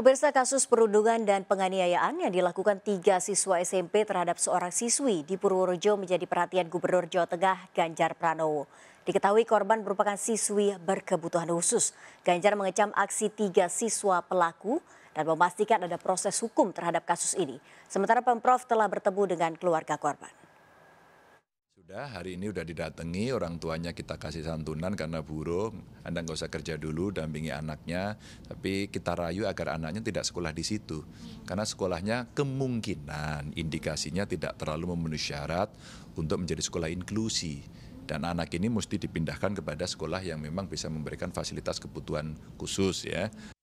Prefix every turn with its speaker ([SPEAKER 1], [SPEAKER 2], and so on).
[SPEAKER 1] Pemirsa kasus perundungan dan penganiayaan yang dilakukan tiga siswa SMP terhadap seorang siswi di Purworejo menjadi perhatian Gubernur Jawa Tengah Ganjar Pranowo. Diketahui korban merupakan siswi berkebutuhan khusus. Ganjar mengecam aksi tiga siswa pelaku dan memastikan ada proses hukum terhadap kasus ini. Sementara Pemprov telah bertemu dengan keluarga korban.
[SPEAKER 2] Udah, hari ini sudah didatangi, orang tuanya kita kasih santunan karena buruk, Anda nggak usah kerja dulu, dampingi anaknya. Tapi kita rayu agar anaknya tidak sekolah di situ. Karena sekolahnya kemungkinan indikasinya tidak terlalu memenuhi syarat untuk menjadi sekolah inklusi. Dan anak ini mesti dipindahkan kepada
[SPEAKER 3] sekolah yang memang bisa memberikan fasilitas kebutuhan khusus ya.